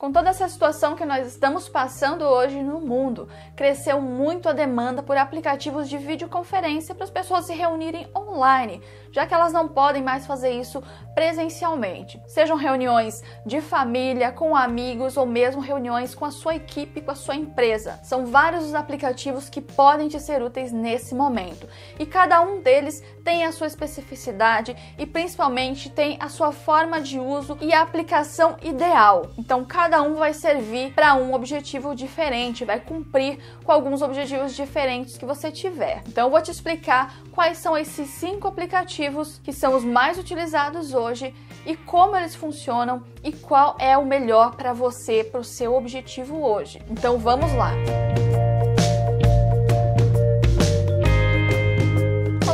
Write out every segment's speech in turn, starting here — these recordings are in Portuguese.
Com toda essa situação que nós estamos passando hoje no mundo, cresceu muito a demanda por aplicativos de videoconferência para as pessoas se reunirem online, já que elas não podem mais fazer isso presencialmente. Sejam reuniões de família, com amigos ou mesmo reuniões com a sua equipe, com a sua empresa. São vários os aplicativos que podem te ser úteis nesse momento e cada um deles tem a sua especificidade e principalmente tem a sua forma de uso e a aplicação ideal. Então, cada cada um vai servir para um objetivo diferente, vai cumprir com alguns objetivos diferentes que você tiver. Então eu vou te explicar quais são esses cinco aplicativos que são os mais utilizados hoje e como eles funcionam e qual é o melhor para você, para o seu objetivo hoje. Então vamos lá!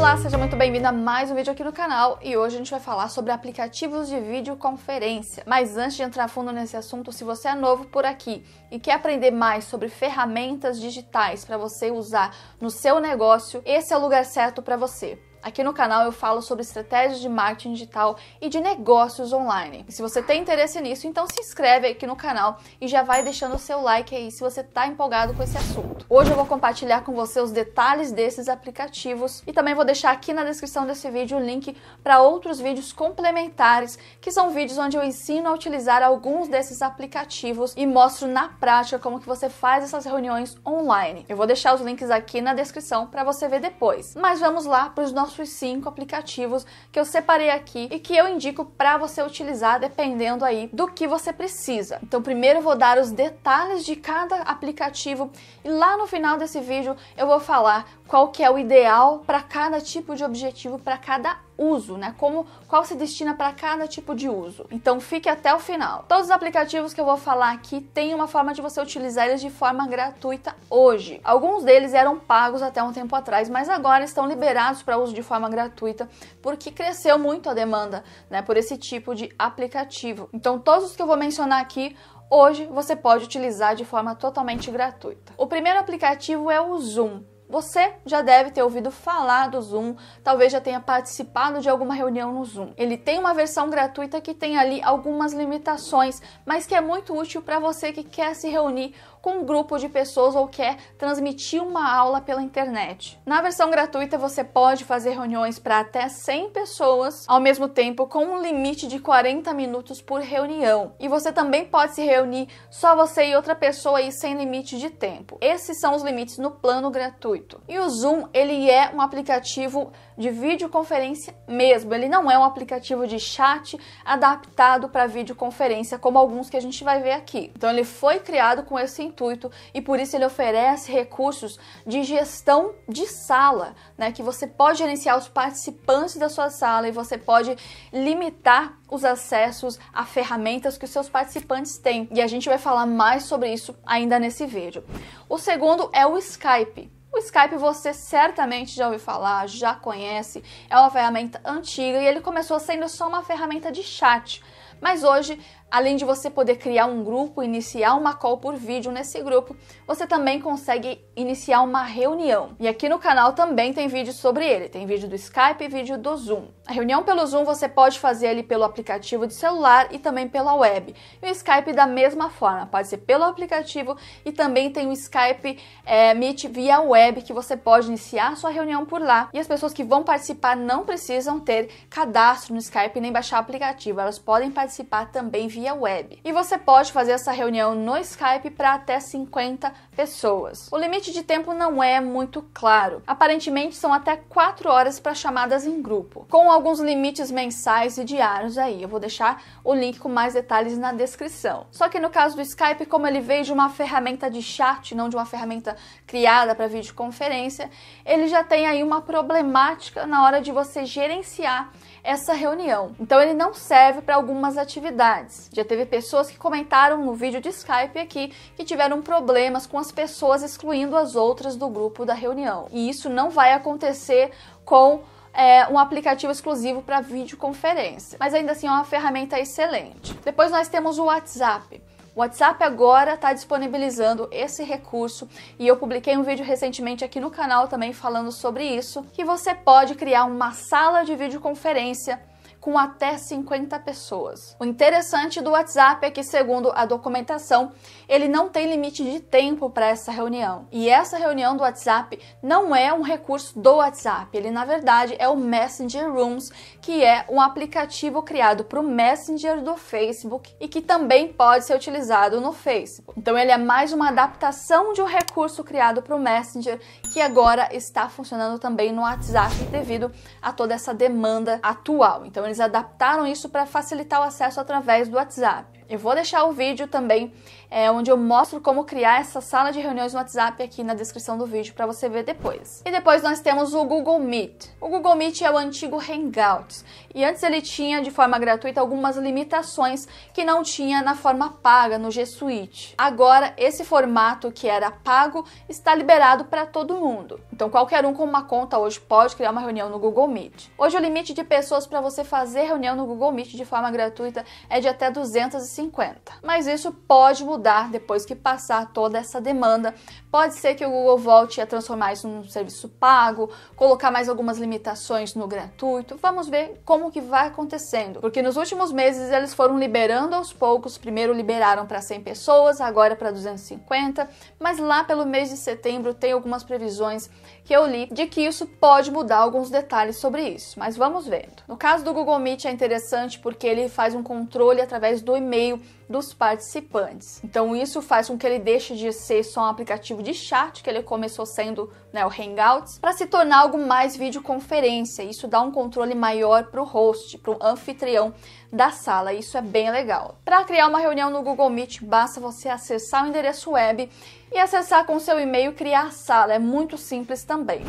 Olá, seja muito bem-vindo a mais um vídeo aqui no canal e hoje a gente vai falar sobre aplicativos de videoconferência. Mas antes de entrar fundo nesse assunto, se você é novo por aqui e quer aprender mais sobre ferramentas digitais para você usar no seu negócio, esse é o lugar certo para você. Aqui no canal eu falo sobre estratégias de marketing digital e de negócios online. E se você tem interesse nisso, então se inscreve aqui no canal e já vai deixando o seu like aí se você está empolgado com esse assunto. Hoje eu vou compartilhar com você os detalhes desses aplicativos e também vou deixar aqui na descrição desse vídeo o link para outros vídeos complementares, que são vídeos onde eu ensino a utilizar alguns desses aplicativos e mostro na prática como que você faz essas reuniões online. Eu vou deixar os links aqui na descrição para você ver depois. Mas vamos lá para os nossos nossos cinco aplicativos que eu separei aqui e que eu indico para você utilizar dependendo aí do que você precisa. Então, primeiro eu vou dar os detalhes de cada aplicativo e lá no final desse vídeo eu vou falar qual que é o ideal para cada tipo de objetivo, para cada uso, né? Como qual se destina para cada tipo de uso. Então fique até o final. Todos os aplicativos que eu vou falar aqui têm uma forma de você utilizar eles de forma gratuita hoje. Alguns deles eram pagos até um tempo atrás, mas agora estão liberados para uso de forma gratuita porque cresceu muito a demanda, né, por esse tipo de aplicativo. Então todos os que eu vou mencionar aqui Hoje você pode utilizar de forma totalmente gratuita. O primeiro aplicativo é o Zoom. Você já deve ter ouvido falar do Zoom, talvez já tenha participado de alguma reunião no Zoom. Ele tem uma versão gratuita que tem ali algumas limitações, mas que é muito útil para você que quer se reunir com um grupo de pessoas ou quer transmitir uma aula pela internet. Na versão gratuita, você pode fazer reuniões para até 100 pessoas ao mesmo tempo, com um limite de 40 minutos por reunião. E você também pode se reunir só você e outra pessoa e sem limite de tempo. Esses são os limites no plano gratuito. E o Zoom, ele é um aplicativo de videoconferência mesmo, ele não é um aplicativo de chat adaptado para videoconferência como alguns que a gente vai ver aqui. Então ele foi criado com esse intuito e por isso ele oferece recursos de gestão de sala, né, que você pode gerenciar os participantes da sua sala e você pode limitar os acessos a ferramentas que os seus participantes têm. E a gente vai falar mais sobre isso ainda nesse vídeo. O segundo é o Skype. O Skype você certamente já ouviu falar, já conhece, é uma ferramenta antiga e ele começou sendo só uma ferramenta de chat. Mas hoje Além de você poder criar um grupo e iniciar uma call por vídeo nesse grupo, você também consegue iniciar uma reunião. E aqui no canal também tem vídeo sobre ele. Tem vídeo do Skype e vídeo do Zoom. A reunião pelo Zoom você pode fazer ali pelo aplicativo de celular e também pela web. E o Skype da mesma forma, pode ser pelo aplicativo e também tem o Skype é, Meet via web que você pode iniciar sua reunião por lá. E as pessoas que vão participar não precisam ter cadastro no Skype nem baixar aplicativo. Elas podem participar também via via web. E você pode fazer essa reunião no Skype para até 50 pessoas. O limite de tempo não é muito claro. Aparentemente são até 4 horas para chamadas em grupo, com alguns limites mensais e diários aí. Eu vou deixar o link com mais detalhes na descrição. Só que no caso do Skype, como ele veio de uma ferramenta de chat, não de uma ferramenta criada para videoconferência, ele já tem aí uma problemática na hora de você gerenciar essa reunião. Então ele não serve para algumas atividades. Já teve pessoas que comentaram no vídeo de Skype aqui que tiveram problemas com as pessoas excluindo as outras do grupo da reunião. E isso não vai acontecer com é, um aplicativo exclusivo para videoconferência. Mas ainda assim é uma ferramenta excelente. Depois nós temos o WhatsApp. O WhatsApp agora está disponibilizando esse recurso e eu publiquei um vídeo recentemente aqui no canal também falando sobre isso, que você pode criar uma sala de videoconferência com até 50 pessoas. O interessante do WhatsApp é que, segundo a documentação, ele não tem limite de tempo para essa reunião. E essa reunião do WhatsApp não é um recurso do WhatsApp, ele na verdade é o Messenger Rooms, que é um aplicativo criado para o Messenger do Facebook e que também pode ser utilizado no Facebook. Então ele é mais uma adaptação de um recurso criado para o Messenger que agora está funcionando também no WhatsApp devido a toda essa demanda atual. Então eles adaptaram isso para facilitar o acesso através do WhatsApp. Eu vou deixar o vídeo também é, onde eu mostro como criar essa sala de reuniões no WhatsApp aqui na descrição do vídeo para você ver depois. E depois nós temos o Google Meet. O Google Meet é o antigo Hangouts e antes ele tinha de forma gratuita algumas limitações que não tinha na forma paga no G Suite. Agora esse formato que era pago está liberado para todo mundo. Então qualquer um com uma conta hoje pode criar uma reunião no Google Meet. Hoje o limite de pessoas para você fazer reunião no Google Meet de forma gratuita é de até 250 50. Mas isso pode mudar depois que passar toda essa demanda Pode ser que o Google volte a transformar isso num serviço pago, colocar mais algumas limitações no gratuito. Vamos ver como que vai acontecendo, porque nos últimos meses eles foram liberando aos poucos. Primeiro liberaram para 100 pessoas, agora para 250, mas lá pelo mês de setembro tem algumas previsões que eu li de que isso pode mudar alguns detalhes sobre isso, mas vamos vendo. No caso do Google Meet é interessante porque ele faz um controle através do e-mail dos participantes. Então isso faz com que ele deixe de ser só um aplicativo de chat que ele começou sendo, né, o Hangouts, para se tornar algo mais videoconferência. Isso dá um controle maior para o host, para o anfitrião da sala. Isso é bem legal. Para criar uma reunião no Google Meet, basta você acessar o endereço web e acessar com seu e-mail criar sala. É muito simples também.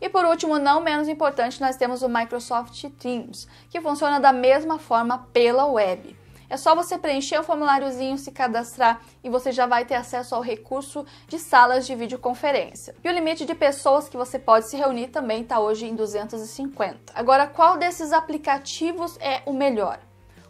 E por último, não menos importante, nós temos o Microsoft Teams, que funciona da mesma forma pela web. É só você preencher o formuláriozinho, se cadastrar e você já vai ter acesso ao recurso de salas de videoconferência. E o limite de pessoas que você pode se reunir também está hoje em 250. Agora, qual desses aplicativos é o melhor?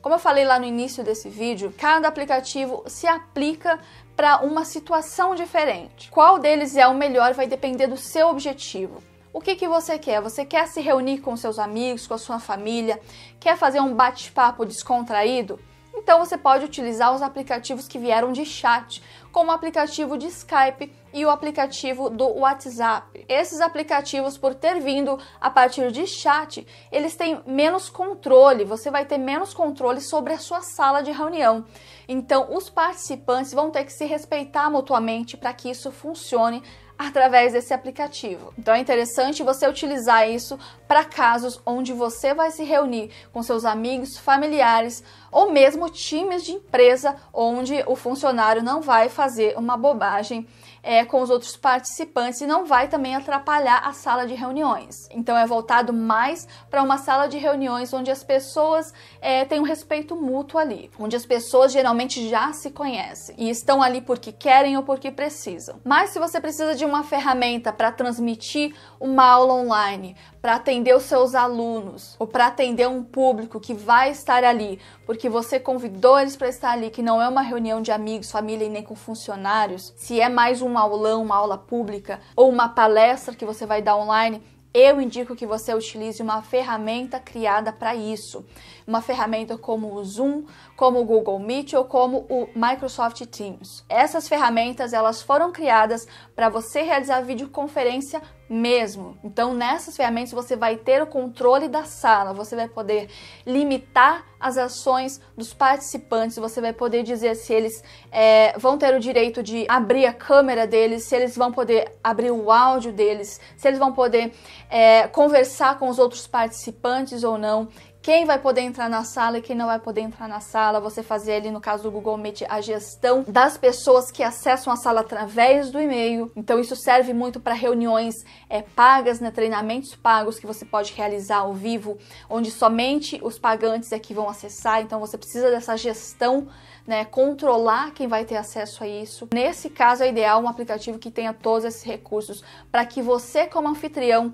Como eu falei lá no início desse vídeo, cada aplicativo se aplica para uma situação diferente. Qual deles é o melhor vai depender do seu objetivo. O que, que você quer? Você quer se reunir com seus amigos, com a sua família? Quer fazer um bate-papo descontraído? Então você pode utilizar os aplicativos que vieram de chat, como o aplicativo de Skype e o aplicativo do WhatsApp. Esses aplicativos, por ter vindo a partir de chat, eles têm menos controle, você vai ter menos controle sobre a sua sala de reunião. Então, os participantes vão ter que se respeitar mutuamente para que isso funcione através desse aplicativo. Então é interessante você utilizar isso para casos onde você vai se reunir com seus amigos, familiares ou mesmo times de empresa onde o funcionário não vai fazer uma bobagem é, com os outros participantes e não vai também atrapalhar a sala de reuniões. Então é voltado mais para uma sala de reuniões onde as pessoas é, têm um respeito mútuo ali, onde as pessoas geralmente já se conhecem e estão ali porque querem ou porque precisam. Mas se você precisa de uma ferramenta para transmitir uma aula online, para atender os seus alunos ou para atender um público que vai estar ali, porque você convidou eles para estar ali, que não é uma reunião de amigos, família e nem com funcionários, se é mais um aulão, uma aula pública ou uma palestra que você vai dar online, eu indico que você utilize uma ferramenta criada para isso uma ferramenta como o Zoom, como o Google Meet ou como o Microsoft Teams. Essas ferramentas elas foram criadas para você realizar videoconferência mesmo. Então, nessas ferramentas você vai ter o controle da sala, você vai poder limitar as ações dos participantes, você vai poder dizer se eles é, vão ter o direito de abrir a câmera deles, se eles vão poder abrir o áudio deles, se eles vão poder é, conversar com os outros participantes ou não quem vai poder entrar na sala e quem não vai poder entrar na sala, você fazer ali no caso do Google Meet a gestão das pessoas que acessam a sala através do e-mail. Então isso serve muito para reuniões é, pagas, né, treinamentos pagos que você pode realizar ao vivo, onde somente os pagantes é que vão acessar. Então você precisa dessa gestão, né, controlar quem vai ter acesso a isso. Nesse caso é ideal um aplicativo que tenha todos esses recursos para que você como anfitrião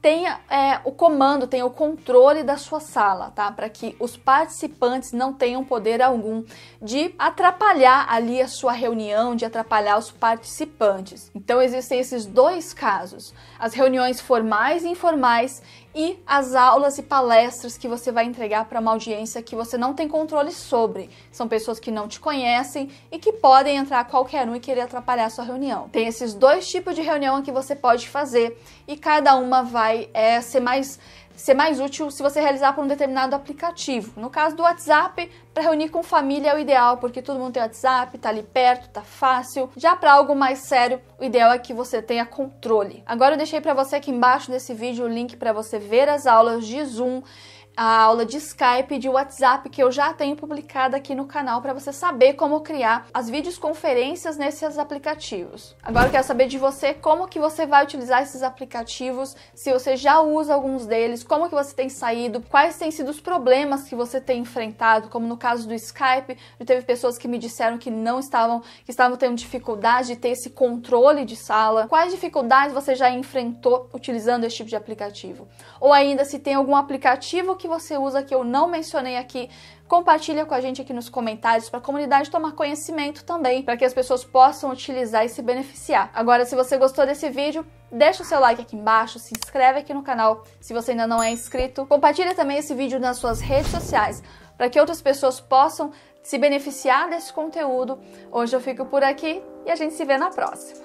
tenha é, o comando, tenha o controle da sua sala, tá? Para que os participantes não tenham poder algum de atrapalhar ali a sua reunião, de atrapalhar os participantes. Então existem esses dois casos: as reuniões formais e informais e as aulas e palestras que você vai entregar para uma audiência que você não tem controle sobre. São pessoas que não te conhecem e que podem entrar qualquer um e querer atrapalhar a sua reunião. Tem esses dois tipos de reunião que você pode fazer e cada uma vai vai é, ser mais ser mais útil se você realizar por um determinado aplicativo. No caso do WhatsApp, para reunir com família é o ideal, porque todo mundo tem WhatsApp, tá ali perto, tá fácil. Já para algo mais sério, o ideal é que você tenha controle. Agora eu deixei para você aqui embaixo desse vídeo o link para você ver as aulas de Zoom a aula de Skype e de WhatsApp que eu já tenho publicada aqui no canal para você saber como criar as videoconferências nesses aplicativos. Agora eu quero saber de você como que você vai utilizar esses aplicativos, se você já usa alguns deles, como que você tem saído, quais têm sido os problemas que você tem enfrentado, como no caso do Skype, teve pessoas que me disseram que não estavam, que estavam tendo dificuldade de ter esse controle de sala. Quais dificuldades você já enfrentou utilizando esse tipo de aplicativo? Ou ainda se tem algum aplicativo que você usa que eu não mencionei aqui, compartilha com a gente aqui nos comentários para a comunidade tomar conhecimento também, para que as pessoas possam utilizar e se beneficiar. Agora, se você gostou desse vídeo, deixa o seu like aqui embaixo, se inscreve aqui no canal se você ainda não é inscrito, compartilha também esse vídeo nas suas redes sociais para que outras pessoas possam se beneficiar desse conteúdo. Hoje eu fico por aqui e a gente se vê na próxima.